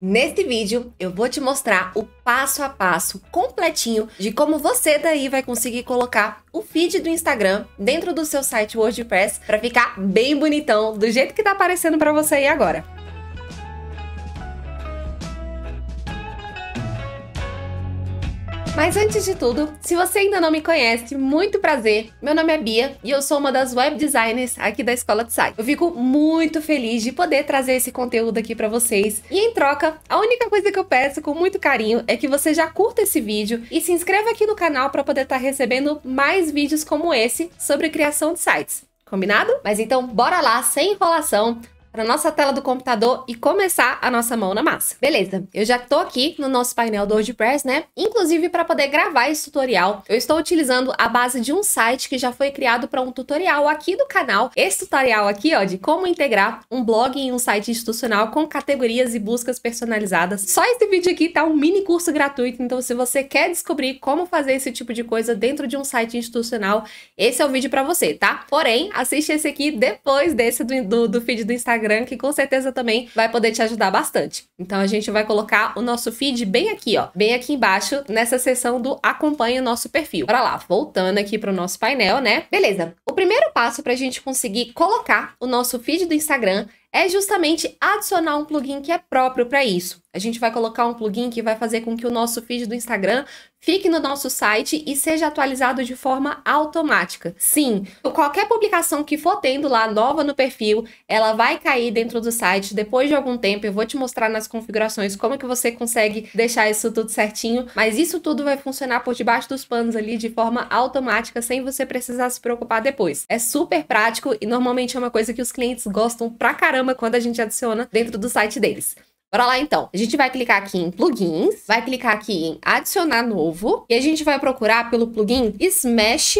Neste vídeo, eu vou te mostrar o passo a passo completinho de como você daí vai conseguir colocar o feed do Instagram dentro do seu site WordPress para ficar bem bonitão, do jeito que está aparecendo para você aí agora. Mas antes de tudo, se você ainda não me conhece, muito prazer. Meu nome é Bia e eu sou uma das web designers aqui da Escola de Sites. Eu fico muito feliz de poder trazer esse conteúdo aqui para vocês. E em troca, a única coisa que eu peço com muito carinho é que você já curta esse vídeo e se inscreva aqui no canal para poder estar tá recebendo mais vídeos como esse sobre criação de sites. Combinado? Mas então, bora lá, sem enrolação para nossa tela do computador e começar a nossa mão na massa. Beleza, eu já estou aqui no nosso painel do WordPress, né? Inclusive, para poder gravar esse tutorial, eu estou utilizando a base de um site que já foi criado para um tutorial aqui do canal. Esse tutorial aqui, ó, de como integrar um blog em um site institucional com categorias e buscas personalizadas. Só esse vídeo aqui tá um mini curso gratuito, então se você quer descobrir como fazer esse tipo de coisa dentro de um site institucional, esse é o vídeo para você, tá? Porém, assiste esse aqui depois desse do, do, do feed do Instagram Instagram, que com certeza também vai poder te ajudar bastante. Então a gente vai colocar o nosso feed bem aqui, ó, bem aqui embaixo, nessa seção do acompanhe o nosso perfil. Bora lá, voltando aqui para o nosso painel, né? Beleza. O primeiro passo para a gente conseguir colocar o nosso feed do Instagram é justamente adicionar um plugin que é próprio para isso. A gente vai colocar um plugin que vai fazer com que o nosso feed do Instagram fique no nosso site e seja atualizado de forma automática. Sim, qualquer publicação que for tendo lá nova no perfil, ela vai cair dentro do site depois de algum tempo. Eu vou te mostrar nas configurações como que você consegue deixar isso tudo certinho, mas isso tudo vai funcionar por debaixo dos panos ali de forma automática, sem você precisar se preocupar depois. É super prático e normalmente é uma coisa que os clientes gostam pra caramba quando a gente adiciona dentro do site deles. Bora lá então. A gente vai clicar aqui em plugins, vai clicar aqui em adicionar novo e a gente vai procurar pelo plugin Smash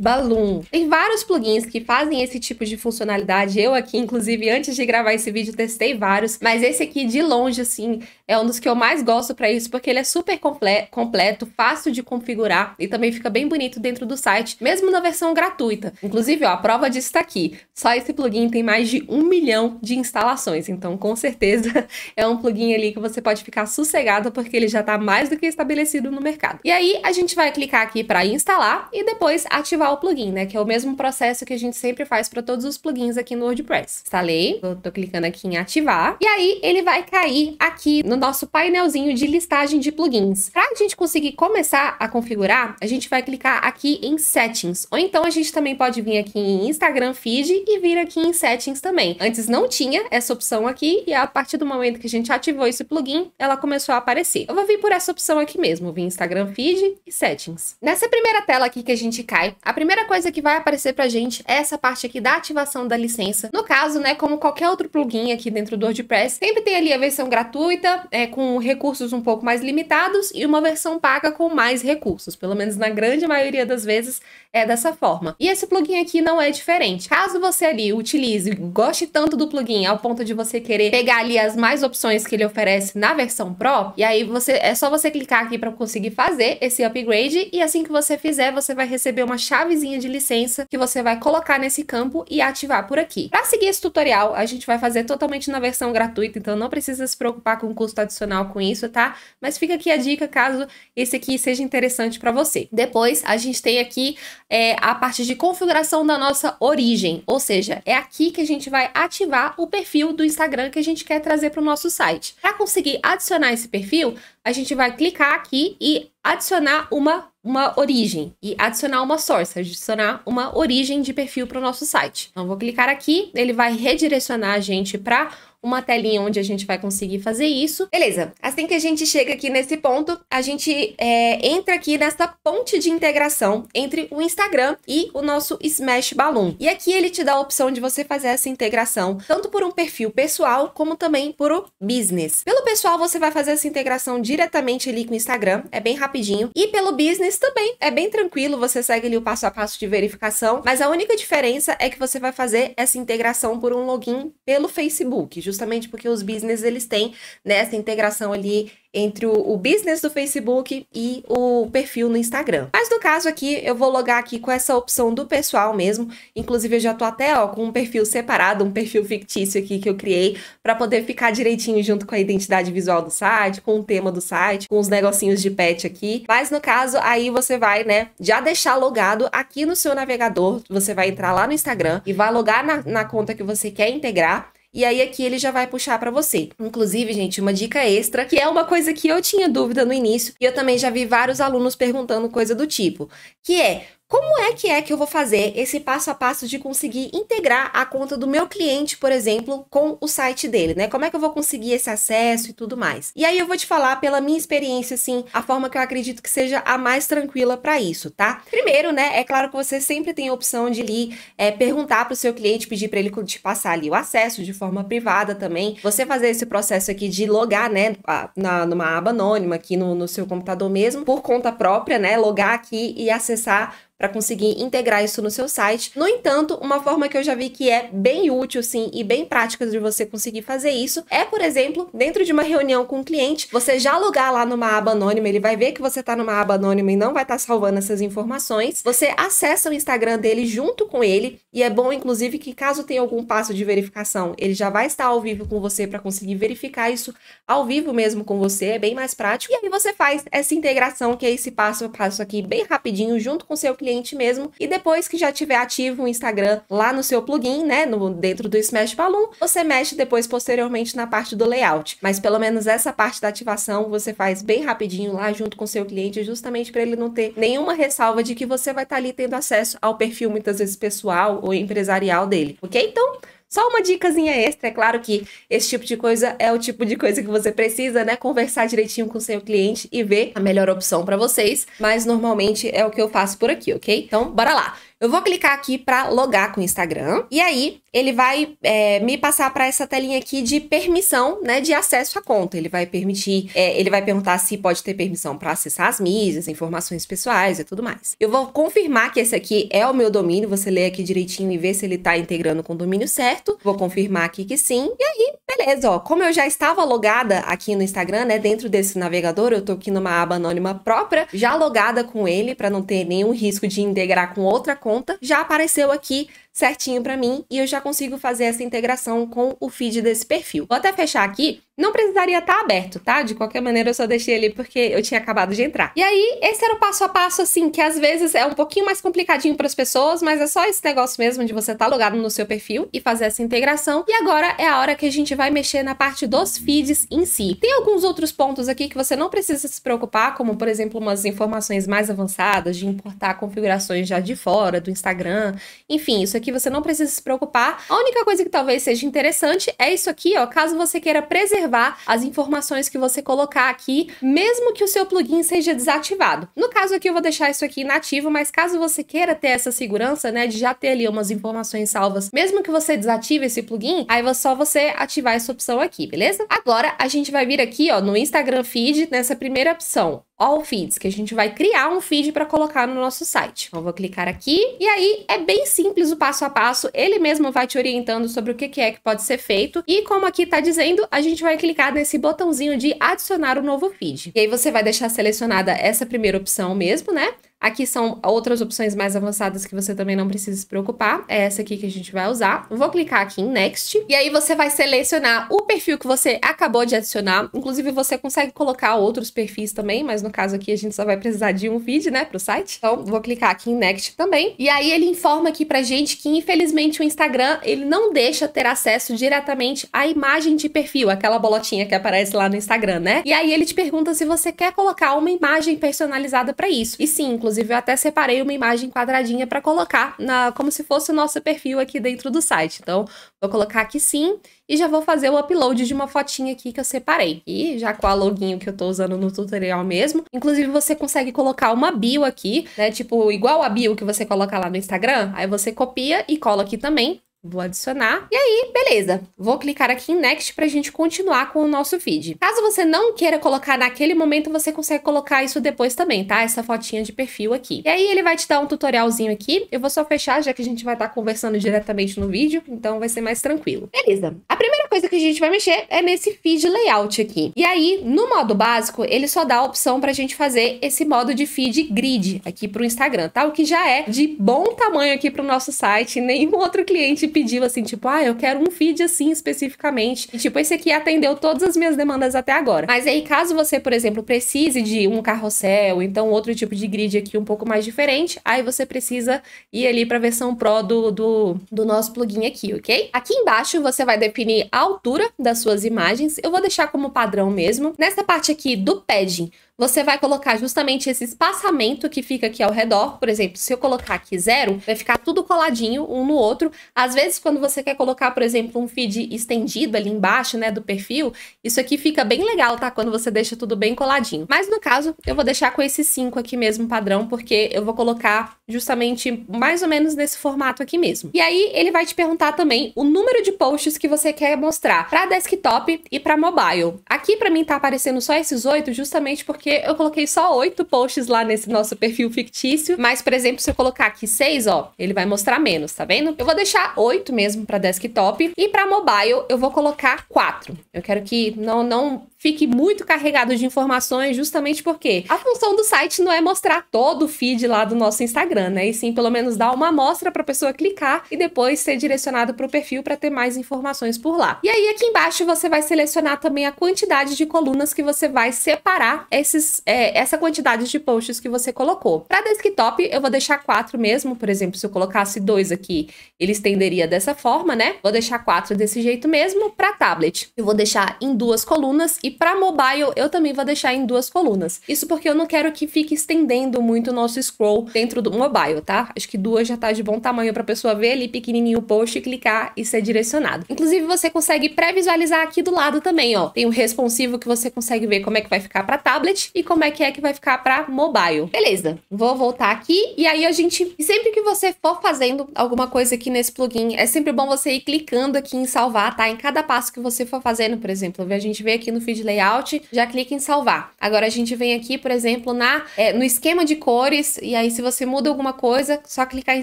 Balloon. Tem vários plugins que fazem esse tipo de funcionalidade. Eu aqui, inclusive, antes de gravar esse vídeo, testei vários, mas esse aqui de longe assim é um dos que eu mais gosto para isso, porque ele é super comple completo, fácil de configurar e também fica bem bonito dentro do site, mesmo na versão gratuita. Inclusive, ó, a prova disso está aqui. Só esse plugin tem mais de um milhão de instalações, então com certeza é um plugin ali que você pode ficar sossegado, porque ele já está mais do que estabelecido no mercado. E aí, a gente vai clicar aqui para instalar e depois ativar o plugin, né? Que é o mesmo processo que a gente sempre faz para todos os plugins aqui no WordPress. Instalei, estou tô clicando aqui em ativar, e aí ele vai cair aqui no no nosso painelzinho de listagem de plugins. Para a gente conseguir começar a configurar, a gente vai clicar aqui em Settings, ou então a gente também pode vir aqui em Instagram Feed e vir aqui em Settings também. Antes não tinha essa opção aqui, e a partir do momento que a gente ativou esse plugin, ela começou a aparecer. Eu vou vir por essa opção aqui mesmo, vir Instagram Feed e Settings. Nessa primeira tela aqui que a gente cai, a primeira coisa que vai aparecer para a gente é essa parte aqui da ativação da licença. No caso, né, como qualquer outro plugin aqui dentro do WordPress, sempre tem ali a versão gratuita, é, com recursos um pouco mais limitados e uma versão paga com mais recursos. Pelo menos na grande maioria das vezes é dessa forma. E esse plugin aqui não é diferente. Caso você ali utilize, goste tanto do plugin ao ponto de você querer pegar ali as mais opções que ele oferece na versão Pro, e aí você é só você clicar aqui para conseguir fazer esse upgrade e assim que você fizer, você vai receber uma chavezinha de licença que você vai colocar nesse campo e ativar por aqui. Para seguir esse tutorial, a gente vai fazer totalmente na versão gratuita, então não precisa se preocupar com custo custo adicional com isso, tá? Mas fica aqui a dica caso esse aqui seja interessante para você. Depois, a gente tem aqui é, a parte de configuração da nossa origem, ou seja, é aqui que a gente vai ativar o perfil do Instagram que a gente quer trazer para o nosso site. Para conseguir adicionar esse perfil, a gente vai clicar aqui e adicionar uma, uma origem e adicionar uma source, adicionar uma origem de perfil para o nosso site. Então, vou clicar aqui, ele vai redirecionar a gente para uma telinha onde a gente vai conseguir fazer isso. Beleza, assim que a gente chega aqui nesse ponto, a gente é, entra aqui nessa ponte de integração entre o Instagram e o nosso Smash Balloon. E aqui ele te dá a opção de você fazer essa integração, tanto por um perfil pessoal, como também por o business. Pelo pessoal, você vai fazer essa integração diretamente ali com o Instagram, é bem rapidinho. E pelo business também, é bem tranquilo, você segue ali o passo a passo de verificação, mas a única diferença é que você vai fazer essa integração por um login pelo Facebook, justamente porque os business eles têm né, essa integração ali entre o, business do Facebook e o perfil no Instagram. Mas no caso aqui, eu vou logar aqui com essa opção do pessoal mesmo. Inclusive, eu já tô até ó, com um perfil separado, um perfil fictício aqui que eu criei para poder ficar direitinho junto com a identidade visual do site, com o tema do site, com os negocinhos de pet aqui. Mas no caso, aí você vai, né, já deixar logado aqui no seu navegador. Você vai entrar lá no Instagram e vai logar na, na conta que você quer integrar. E aí aqui ele já vai puxar para você. Inclusive, gente, uma dica extra, que é uma coisa que eu tinha dúvida no início, e eu também já vi vários alunos perguntando coisa do tipo, que é como é que é que eu vou fazer esse passo a passo de conseguir integrar a conta do meu cliente, por exemplo, com o site dele, né? Como é que eu vou conseguir esse acesso e tudo mais? E aí eu vou te falar pela minha experiência, assim, a forma que eu acredito que seja a mais tranquila para isso, tá? Primeiro, né, é claro que você sempre tem a opção de ali é, perguntar para o seu cliente, pedir para ele te passar ali o acesso de forma privada também. Você fazer esse processo aqui de logar, né, na, numa aba anônima aqui no, no seu computador mesmo, por conta própria, né, logar aqui e acessar para conseguir integrar isso no seu site. No entanto, uma forma que eu já vi que é bem útil, sim, e bem prática de você conseguir fazer isso é, por exemplo, dentro de uma reunião com o um cliente, você já logar lá numa aba anônima, ele vai ver que você está numa aba anônima e não vai estar tá salvando essas informações. Você acessa o Instagram dele junto com ele, e é bom, inclusive, que caso tenha algum passo de verificação, ele já vai estar ao vivo com você para conseguir verificar isso ao vivo mesmo com você, é bem mais prático. E aí você faz essa integração, que é esse passo a passo aqui, bem rapidinho, junto com o seu cliente cliente mesmo. E depois que já tiver ativo o Instagram lá no seu plugin, né, no, dentro do Smash Balloon, você mexe depois posteriormente na parte do layout. Mas pelo menos essa parte da ativação você faz bem rapidinho lá junto com seu cliente, justamente para ele não ter nenhuma ressalva de que você vai estar tá ali tendo acesso ao perfil muitas vezes pessoal ou empresarial dele, ok? Então, só uma dicasinha extra, é claro que esse tipo de coisa é o tipo de coisa que você precisa, né? Conversar direitinho com o seu cliente e ver a melhor opção para vocês, mas normalmente é o que eu faço por aqui, ok? Então, bora lá. Eu vou clicar aqui para logar com o Instagram. E aí, ele vai é, me passar para essa telinha aqui de permissão, né, de acesso à conta. Ele vai permitir, é, ele vai perguntar se pode ter permissão para acessar as mídias, informações pessoais e tudo mais. Eu vou confirmar que esse aqui é o meu domínio, você lê aqui direitinho e vê se ele está integrando com o domínio certo. Vou confirmar aqui que sim. E aí, beleza, ó, como eu já estava logada aqui no Instagram, né, dentro desse navegador, eu estou aqui numa aba anônima própria, já logada com ele para não ter nenhum risco de integrar com outra conta, já apareceu aqui certinho para mim e eu já consigo fazer essa integração com o feed desse perfil. Vou até fechar aqui, não precisaria estar tá aberto, tá? De qualquer maneira eu só deixei ele porque eu tinha acabado de entrar. E aí, esse era o passo a passo assim, que às vezes é um pouquinho mais complicadinho para as pessoas, mas é só esse negócio mesmo de você estar tá logado no seu perfil e fazer essa integração. E agora é a hora que a gente vai mexer na parte dos feeds em si. Tem alguns outros pontos aqui que você não precisa se preocupar, como por exemplo, umas informações mais avançadas de importar configurações já de fora fora, do Instagram. Enfim, isso aqui você não precisa se preocupar. A única coisa que talvez seja interessante é isso aqui, ó, caso você queira preservar as informações que você colocar aqui, mesmo que o seu plugin seja desativado. No caso aqui eu vou deixar isso aqui inativo, mas caso você queira ter essa segurança, né, de já ter ali umas informações salvas, mesmo que você desative esse plugin, aí é só você ativar essa opção aqui, beleza? Agora a gente vai vir aqui, ó, no Instagram Feed, nessa primeira opção, All Feeds, que a gente vai criar um feed para colocar no nosso site. Então, eu vou clicar aqui e aí é bem simples o passo a passo. Ele mesmo vai te orientando sobre o que é que pode ser feito. E como aqui está dizendo, a gente vai clicar nesse botãozinho de adicionar o um novo feed. E aí você vai deixar selecionada essa primeira opção mesmo, né? Aqui são outras opções mais avançadas que você também não precisa se preocupar. É essa aqui que a gente vai usar. Vou clicar aqui em Next. E aí você vai selecionar o perfil que você acabou de adicionar. Inclusive, você consegue colocar outros perfis também, mas no caso aqui a gente só vai precisar de um feed, né, pro site. Então, vou clicar aqui em Next também. E aí ele informa aqui pra gente que, infelizmente, o Instagram, ele não deixa ter acesso diretamente à imagem de perfil, aquela bolotinha que aparece lá no Instagram, né? E aí ele te pergunta se você quer colocar uma imagem personalizada para isso. E sim, inclusive, Inclusive, eu até separei uma imagem quadradinha para colocar na, como se fosse o nosso perfil aqui dentro do site. Então, vou colocar aqui sim e já vou fazer o upload de uma fotinha aqui que eu separei. E já com a login que eu tô usando no tutorial mesmo. Inclusive, você consegue colocar uma bio aqui, né? Tipo, igual a bio que você coloca lá no Instagram. Aí você copia e cola aqui também Vou adicionar. E aí, beleza. Vou clicar aqui em Next para a gente continuar com o nosso feed. Caso você não queira colocar naquele momento, você consegue colocar isso depois também, tá? Essa fotinha de perfil aqui. E aí ele vai te dar um tutorialzinho aqui. Eu vou só fechar, já que a gente vai estar tá conversando diretamente no vídeo, então vai ser mais tranquilo. Beleza. A primeira coisa que a gente vai mexer é nesse feed layout aqui. E aí, no modo básico, ele só dá a opção para a gente fazer esse modo de feed grid aqui para o Instagram, tá? O que já é de bom tamanho aqui para o nosso site. Nenhum outro cliente pediu assim, tipo, ah, eu quero um feed assim especificamente. E tipo, esse aqui atendeu todas as minhas demandas até agora. Mas aí, caso você, por exemplo, precise de um carrossel, então outro tipo de grid aqui um pouco mais diferente, aí você precisa ir ali para a versão Pro do, do, do nosso plugin aqui, ok? Aqui embaixo você vai definir a altura das suas imagens. Eu vou deixar como padrão mesmo. Nessa parte aqui do padding, você vai colocar justamente esse espaçamento que fica aqui ao redor. Por exemplo, se eu colocar aqui zero, vai ficar tudo coladinho um no outro. Às vezes, quando você quer colocar, por exemplo, um feed estendido ali embaixo, né, do perfil, isso aqui fica bem legal, tá? Quando você deixa tudo bem coladinho. Mas no caso, eu vou deixar com esse 5 aqui mesmo padrão, porque eu vou colocar justamente mais ou menos nesse formato aqui mesmo. E aí, ele vai te perguntar também o número de posts que você quer mostrar para desktop e para mobile. Aqui, para mim, tá aparecendo só esses oito, justamente porque porque eu coloquei só oito posts lá nesse nosso perfil fictício. Mas, por exemplo, se eu colocar aqui seis, ó, ele vai mostrar menos, tá vendo? Eu vou deixar oito mesmo para desktop. E para mobile, eu vou colocar quatro. Eu quero que não, não fique muito carregado de informações, justamente porque a função do site não é mostrar todo o feed lá do nosso Instagram, né? E sim, pelo menos dar uma amostra para a pessoa clicar e depois ser direcionado para o perfil para ter mais informações por lá. E aí, aqui embaixo, você vai selecionar também a quantidade de colunas que você vai separar esse esses, é, essa quantidade de posts que você colocou. Para desktop, eu vou deixar quatro mesmo. Por exemplo, se eu colocasse dois aqui, ele estenderia dessa forma, né? Vou deixar quatro desse jeito mesmo. Para tablet, eu vou deixar em duas colunas. E para mobile, eu também vou deixar em duas colunas. Isso porque eu não quero que fique estendendo muito o nosso scroll dentro do mobile, tá? Acho que duas já tá de bom tamanho para a pessoa ver ali pequenininho o post, clicar e ser direcionado. Inclusive, você consegue pré-visualizar aqui do lado também, ó. Tem o um responsivo que você consegue ver como é que vai ficar para tablet e como é que é que vai ficar para mobile. Beleza, vou voltar aqui e aí a gente, sempre que você for fazendo alguma coisa aqui nesse plugin, é sempre bom você ir clicando aqui em salvar, tá? Em cada passo que você for fazendo, por exemplo, a gente vem aqui no feed layout, já clica em salvar. Agora a gente vem aqui, por exemplo, na é, no esquema de cores e aí se você muda alguma coisa, só clicar em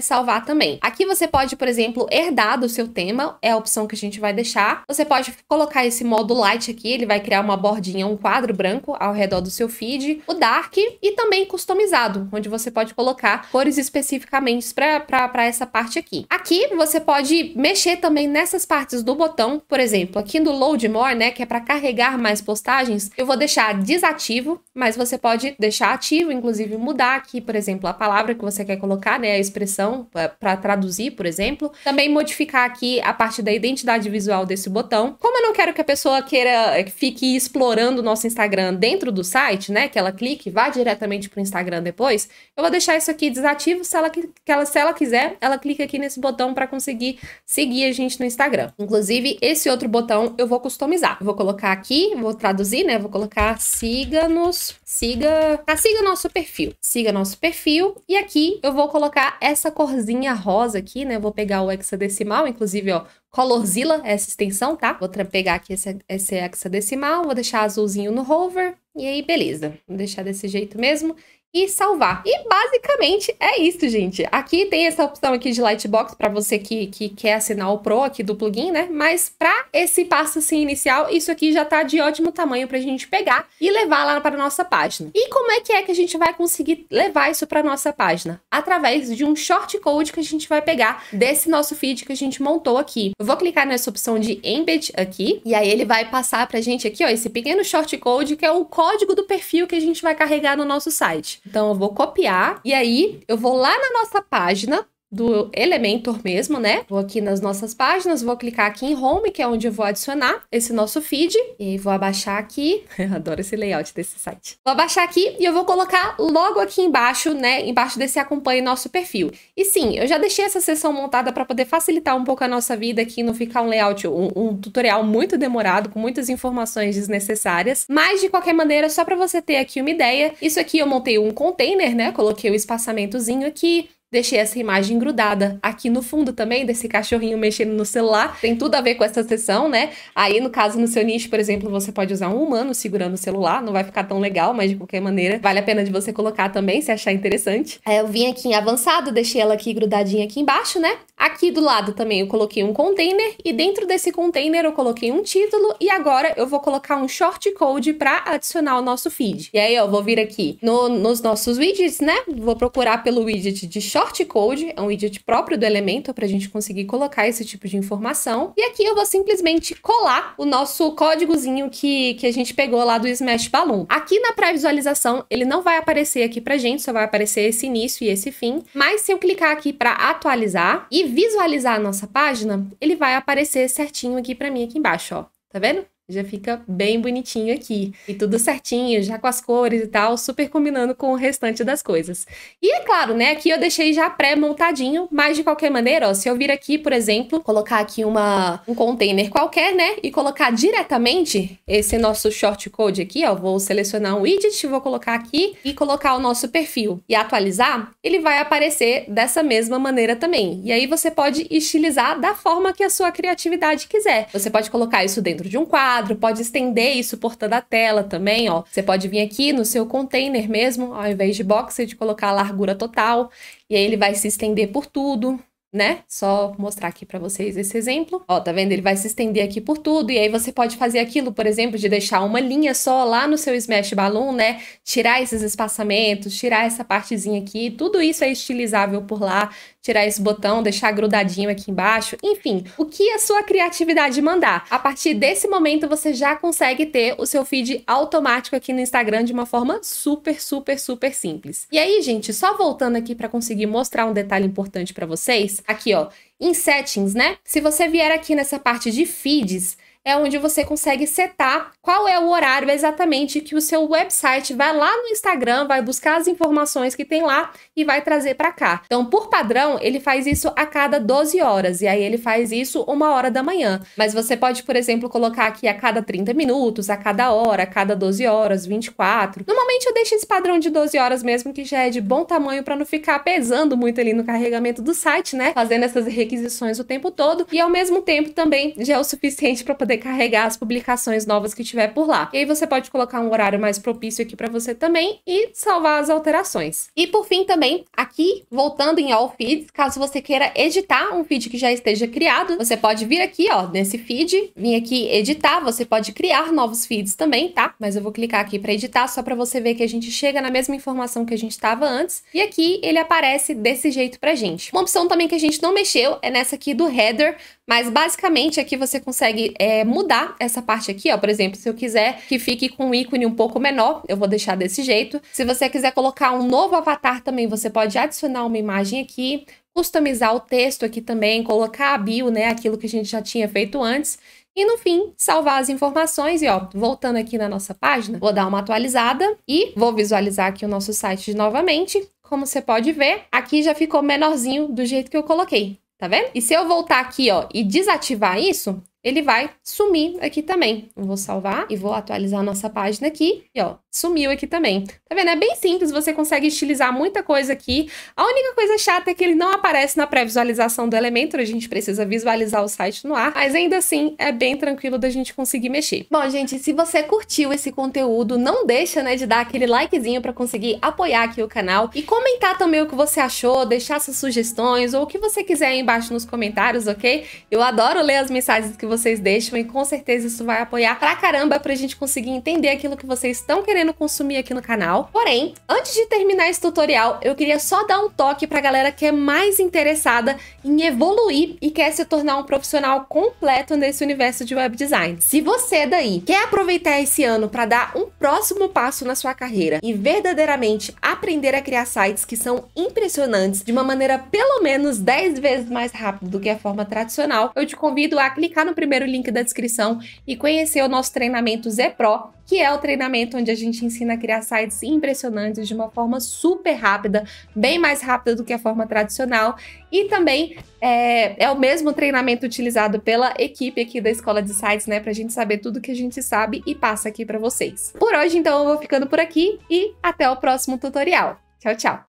salvar também. Aqui você pode, por exemplo, herdar do seu tema, é a opção que a gente vai deixar. Você pode colocar esse modo light aqui, ele vai criar uma bordinha, um quadro branco ao redor do seu feed, o dark e também customizado, onde você pode colocar cores especificamente para essa parte aqui. Aqui você pode mexer também nessas partes do botão, por exemplo, aqui no load more, né, que é para carregar mais postagens, eu vou deixar desativo, mas você pode deixar ativo, inclusive mudar aqui, por exemplo, a palavra que você quer colocar, né, a expressão para traduzir, por exemplo. Também modificar aqui a parte da identidade visual desse botão. Como eu não quero que a pessoa queira eh, fique explorando o nosso Instagram dentro do site, né? Que ela clique e vá diretamente para o Instagram depois. Eu vou deixar isso aqui desativo. Se ela, que ela, se ela quiser, ela clica aqui nesse botão para conseguir seguir a gente no Instagram. Inclusive, esse outro botão eu vou customizar. vou colocar aqui, vou traduzir, né? Vou colocar siga-nos siga, ah, siga nosso perfil. Siga nosso perfil e aqui eu vou colocar essa corzinha rosa aqui, né? vou pegar o hexadecimal, inclusive, ó, Colorzilla essa extensão, tá? Vou pegar aqui esse, esse hexadecimal, vou deixar azulzinho no hover, e aí beleza. Vou deixar desse jeito mesmo e salvar. E basicamente é isso, gente. Aqui tem essa opção aqui de Lightbox para você que, que quer assinar o Pro aqui do plugin, né? Mas para esse passo assim inicial, isso aqui já tá de ótimo tamanho para a gente pegar e levar lá para nossa página. E como é que é que a gente vai conseguir levar isso para nossa página? Através de um short code que a gente vai pegar desse nosso feed que a gente montou aqui. Eu vou clicar nessa opção de embed aqui e aí ele vai passar pra gente aqui, ó, esse pequeno short code que é o código do perfil que a gente vai carregar no nosso site. Então eu vou copiar e aí eu vou lá na nossa página do Elementor mesmo, né? Vou aqui nas nossas páginas, vou clicar aqui em Home, que é onde eu vou adicionar esse nosso feed. E vou abaixar aqui. Eu adoro esse layout desse site. Vou abaixar aqui e eu vou colocar logo aqui embaixo, né? Embaixo desse Acompanhe Nosso Perfil. E sim, eu já deixei essa seção montada para poder facilitar um pouco a nossa vida aqui, não ficar um layout, um, um tutorial muito demorado, com muitas informações desnecessárias. Mas, de qualquer maneira, só para você ter aqui uma ideia, isso aqui eu montei um container, né? Coloquei o um espaçamentozinho aqui, deixei essa imagem grudada. Aqui no fundo também, desse cachorrinho mexendo no celular, tem tudo a ver com essa sessão, né? Aí, no caso, no seu nicho, por exemplo, você pode usar um humano segurando o celular, não vai ficar tão legal, mas de qualquer maneira, vale a pena de você colocar também, se achar interessante. Aí é, eu vim aqui em avançado, deixei ela aqui grudadinha aqui embaixo, né? Aqui do lado também eu coloquei um container e dentro desse container eu coloquei um título e agora eu vou colocar um short code para adicionar o nosso feed. E aí eu vou vir aqui no, nos nossos widgets, né? Vou procurar pelo widget de short code, é um widget próprio do elemento para a gente conseguir colocar esse tipo de informação. E aqui eu vou simplesmente colar o nosso códigozinho que, que a gente pegou lá do Smash Balloon. Aqui na pré-visualização ele não vai aparecer aqui a gente, só vai aparecer esse início e esse fim. Mas se eu clicar aqui para atualizar e visualizar a nossa página, ele vai aparecer certinho aqui para mim aqui embaixo, ó. Tá vendo? já fica bem bonitinho aqui. E tudo certinho, já com as cores e tal, super combinando com o restante das coisas. E é claro, né, aqui eu deixei já pré-montadinho, mas de qualquer maneira, ó, se eu vir aqui, por exemplo, colocar aqui uma, um container qualquer, né, e colocar diretamente esse nosso shortcode aqui, ó, vou selecionar um widget, vou colocar aqui e colocar o nosso perfil e atualizar, ele vai aparecer dessa mesma maneira também. E aí você pode estilizar da forma que a sua criatividade quiser. Você pode colocar isso dentro de um quadro, quadro, pode estender isso por toda a tela também, ó. Você pode vir aqui no seu container mesmo, ao invés de de colocar a largura total, e aí ele vai se estender por tudo né? Só mostrar aqui para vocês esse exemplo. Ó, tá vendo? Ele vai se estender aqui por tudo, e aí você pode fazer aquilo, por exemplo, de deixar uma linha só lá no seu Smash Balloon, né? Tirar esses espaçamentos, tirar essa partezinha aqui, tudo isso é estilizável por lá, tirar esse botão, deixar grudadinho aqui embaixo, enfim, o que a sua criatividade mandar. A partir desse momento, você já consegue ter o seu feed automático aqui no Instagram de uma forma super, super, super simples. E aí, gente, só voltando aqui para conseguir mostrar um detalhe importante para vocês, Aqui, ó. Em settings, né? Se você vier aqui nessa parte de feeds, é onde você consegue setar qual é o horário exatamente que o seu website vai lá no Instagram, vai buscar as informações que tem lá e vai trazer para cá. Então, por padrão, ele faz isso a cada 12 horas e aí ele faz isso uma hora da manhã. Mas você pode, por exemplo, colocar aqui a cada 30 minutos, a cada hora, a cada 12 horas, 24. Normalmente eu deixo esse padrão de 12 horas mesmo, que já é de bom tamanho para não ficar pesando muito ali no carregamento do site, né? Fazendo essas requisições o tempo todo e ao mesmo tempo também já é o suficiente para poder poder carregar as publicações novas que tiver por lá. E aí você pode colocar um horário mais propício aqui para você também e salvar as alterações. E por fim também, aqui, voltando em All Feeds, caso você queira editar um feed que já esteja criado, você pode vir aqui, ó, nesse feed, vir aqui editar, você pode criar novos feeds também, tá? Mas eu vou clicar aqui para editar só para você ver que a gente chega na mesma informação que a gente estava antes. E aqui ele aparece desse jeito pra gente. Uma opção também que a gente não mexeu é nessa aqui do header, mas basicamente aqui você consegue é, é, mudar essa parte aqui, ó. Por exemplo, se eu quiser que fique com um ícone um pouco menor, eu vou deixar desse jeito. Se você quiser colocar um novo avatar também, você pode adicionar uma imagem aqui, customizar o texto aqui também, colocar a bio, né, aquilo que a gente já tinha feito antes. E no fim, salvar as informações e ó, voltando aqui na nossa página, vou dar uma atualizada e vou visualizar aqui o nosso site novamente. Como você pode ver, aqui já ficou menorzinho do jeito que eu coloquei, tá vendo? E se eu voltar aqui, ó, e desativar isso, ele vai sumir aqui também. Eu vou salvar e vou atualizar a nossa página aqui. E ó, sumiu aqui também. Tá vendo? É bem simples, você consegue estilizar muita coisa aqui. A única coisa chata é que ele não aparece na pré-visualização do Elementor, a gente precisa visualizar o site no ar, mas ainda assim é bem tranquilo da gente conseguir mexer. Bom, gente, se você curtiu esse conteúdo, não deixa, né, de dar aquele likezinho para conseguir apoiar aqui o canal e comentar também o que você achou, deixar suas sugestões ou o que você quiser aí embaixo nos comentários, ok? Eu adoro ler as mensagens que vocês deixam e com certeza isso vai apoiar pra caramba pra gente conseguir entender aquilo que vocês estão querendo querendo consumir aqui no canal. Porém, antes de terminar esse tutorial, eu queria só dar um toque pra galera que é mais interessada em evoluir e quer se tornar um profissional completo nesse universo de web design. Se você é daí quer aproveitar esse ano para dar um próximo passo na sua carreira e verdadeiramente aprender a criar sites que são impressionantes de uma maneira pelo menos 10 vezes mais rápida do que a forma tradicional, eu te convido a clicar no primeiro link da descrição e conhecer o nosso treinamento Z Pro que é o treinamento onde a gente ensina a criar sites impressionantes de uma forma super rápida, bem mais rápida do que a forma tradicional. E também é, é o mesmo treinamento utilizado pela equipe aqui da Escola de Sites, né? Pra gente saber tudo que a gente sabe e passa aqui para vocês. Por hoje, então, eu vou ficando por aqui e até o próximo tutorial. Tchau, tchau!